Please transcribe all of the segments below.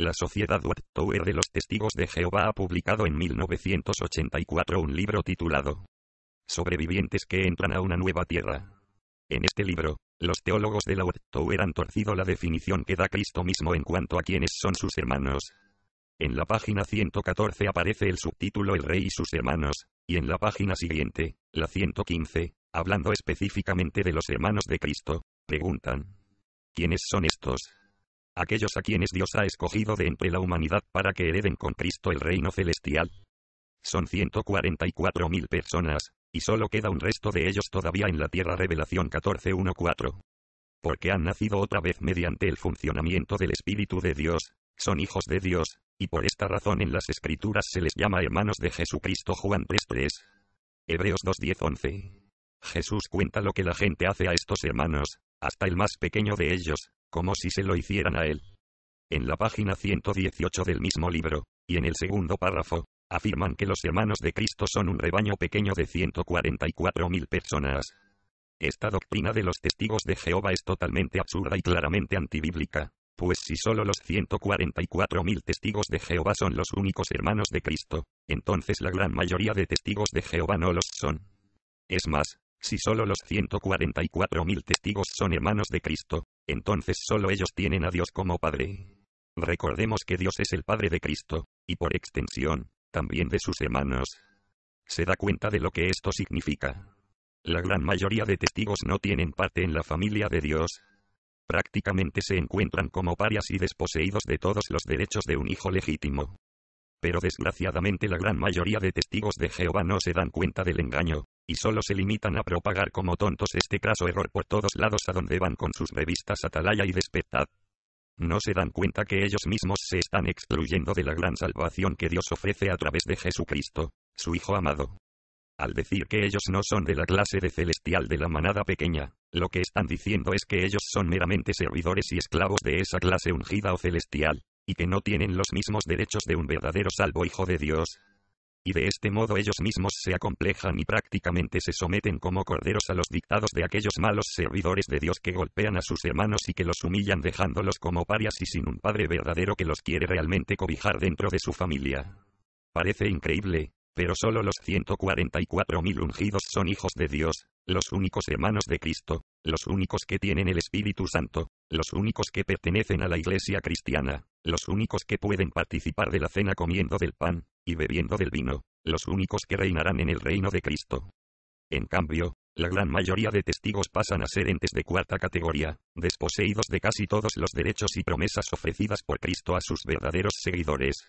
La Sociedad Tower de los Testigos de Jehová ha publicado en 1984 un libro titulado Sobrevivientes que entran a una nueva tierra. En este libro, los teólogos de la Tower han torcido la definición que da Cristo mismo en cuanto a quiénes son sus hermanos. En la página 114 aparece el subtítulo El rey y sus hermanos, y en la página siguiente, la 115, hablando específicamente de los hermanos de Cristo, preguntan, ¿quiénes son estos? aquellos a quienes Dios ha escogido de entre la humanidad para que hereden con Cristo el reino celestial. Son 144.000 personas, y solo queda un resto de ellos todavía en la tierra Revelación 14.1.4. Porque han nacido otra vez mediante el funcionamiento del Espíritu de Dios, son hijos de Dios, y por esta razón en las Escrituras se les llama hermanos de Jesucristo Juan 3.3. Hebreos 2.10.11. Jesús cuenta lo que la gente hace a estos hermanos, hasta el más pequeño de ellos, como si se lo hicieran a él. En la página 118 del mismo libro, y en el segundo párrafo, afirman que los hermanos de Cristo son un rebaño pequeño de 144.000 personas. Esta doctrina de los testigos de Jehová es totalmente absurda y claramente antibíblica, pues si solo los 144.000 testigos de Jehová son los únicos hermanos de Cristo, entonces la gran mayoría de testigos de Jehová no los son. Es más, si solo los 144.000 testigos son hermanos de Cristo, entonces solo ellos tienen a Dios como Padre. Recordemos que Dios es el Padre de Cristo, y por extensión, también de sus hermanos. Se da cuenta de lo que esto significa. La gran mayoría de testigos no tienen parte en la familia de Dios. Prácticamente se encuentran como parias y desposeídos de todos los derechos de un hijo legítimo. Pero desgraciadamente la gran mayoría de testigos de Jehová no se dan cuenta del engaño, y solo se limitan a propagar como tontos este craso error por todos lados a donde van con sus revistas Atalaya y Despertad. No se dan cuenta que ellos mismos se están excluyendo de la gran salvación que Dios ofrece a través de Jesucristo, su Hijo amado. Al decir que ellos no son de la clase de celestial de la manada pequeña, lo que están diciendo es que ellos son meramente servidores y esclavos de esa clase ungida o celestial, y que no tienen los mismos derechos de un verdadero salvo Hijo de Dios. Y de este modo ellos mismos se acomplejan y prácticamente se someten como corderos a los dictados de aquellos malos servidores de Dios que golpean a sus hermanos y que los humillan dejándolos como parias y sin un padre verdadero que los quiere realmente cobijar dentro de su familia. Parece increíble, pero solo los 144.000 ungidos son hijos de Dios, los únicos hermanos de Cristo, los únicos que tienen el Espíritu Santo, los únicos que pertenecen a la Iglesia cristiana los únicos que pueden participar de la cena comiendo del pan, y bebiendo del vino, los únicos que reinarán en el reino de Cristo. En cambio, la gran mayoría de testigos pasan a ser entes de cuarta categoría, desposeídos de casi todos los derechos y promesas ofrecidas por Cristo a sus verdaderos seguidores.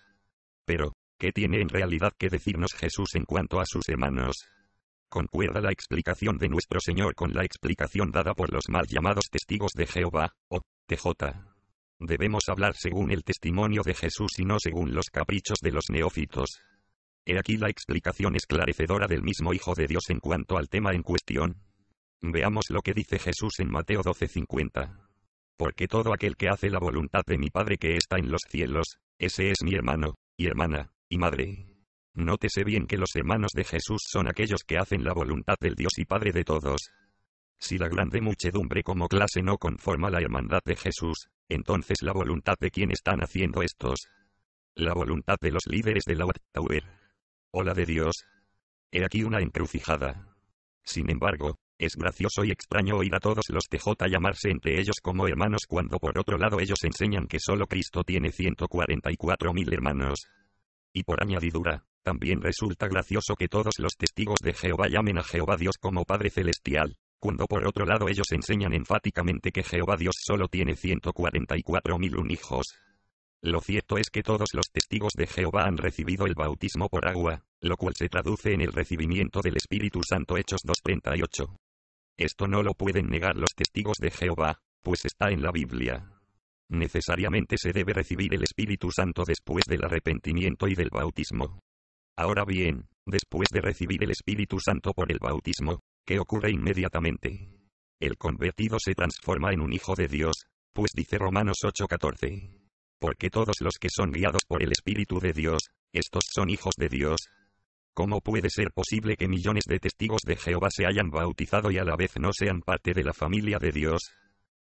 Pero, ¿qué tiene en realidad que decirnos Jesús en cuanto a sus hermanos? Concuerda la explicación de nuestro Señor con la explicación dada por los mal llamados testigos de Jehová, o TJ. Debemos hablar según el testimonio de Jesús y no según los caprichos de los neófitos. He aquí la explicación esclarecedora del mismo Hijo de Dios en cuanto al tema en cuestión. Veamos lo que dice Jesús en Mateo 12:50. Porque todo aquel que hace la voluntad de mi Padre que está en los cielos, ese es mi hermano, y hermana, y madre. Nótese bien que los hermanos de Jesús son aquellos que hacen la voluntad del Dios y Padre de todos. Si la grande muchedumbre como clase no conforma la hermandad de Jesús, entonces la voluntad de quién están haciendo estos. La voluntad de los líderes de la Tower. O la de Dios. He aquí una encrucijada. Sin embargo, es gracioso y extraño oír a todos los TJ llamarse entre ellos como hermanos cuando por otro lado ellos enseñan que solo Cristo tiene 144.000 hermanos. Y por añadidura, también resulta gracioso que todos los testigos de Jehová llamen a Jehová Dios como Padre Celestial, cuando por otro lado ellos enseñan enfáticamente que Jehová Dios solo tiene 144.000 unijos. hijos. Lo cierto es que todos los testigos de Jehová han recibido el bautismo por agua, lo cual se traduce en el recibimiento del Espíritu Santo Hechos 2.38. Esto no lo pueden negar los testigos de Jehová, pues está en la Biblia. Necesariamente se debe recibir el Espíritu Santo después del arrepentimiento y del bautismo. Ahora bien, después de recibir el Espíritu Santo por el bautismo, ¿Qué ocurre inmediatamente? El convertido se transforma en un hijo de Dios, pues dice Romanos 8:14. Porque todos los que son guiados por el Espíritu de Dios, estos son hijos de Dios. ¿Cómo puede ser posible que millones de testigos de Jehová se hayan bautizado y a la vez no sean parte de la familia de Dios?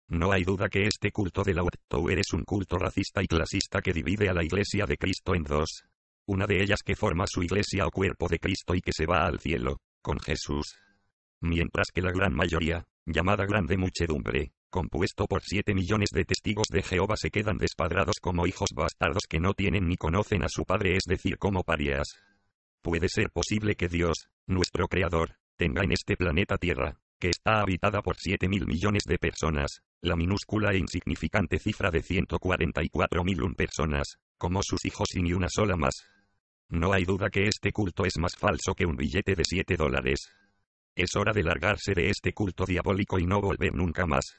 No hay duda que este culto de la Tower es un culto racista y clasista que divide a la iglesia de Cristo en dos. Una de ellas que forma su iglesia o cuerpo de Cristo y que se va al cielo, con Jesús mientras que la gran mayoría, llamada grande muchedumbre, compuesto por siete millones de testigos de Jehová se quedan despadrados como hijos bastardos que no tienen ni conocen a su padre, es decir, como parias. Puede ser posible que Dios, nuestro Creador, tenga en este planeta Tierra, que está habitada por siete mil millones de personas, la minúscula e insignificante cifra de 144 mil personas, como sus hijos y ni una sola más. No hay duda que este culto es más falso que un billete de siete dólares. Es hora de largarse de este culto diabólico y no volver nunca más.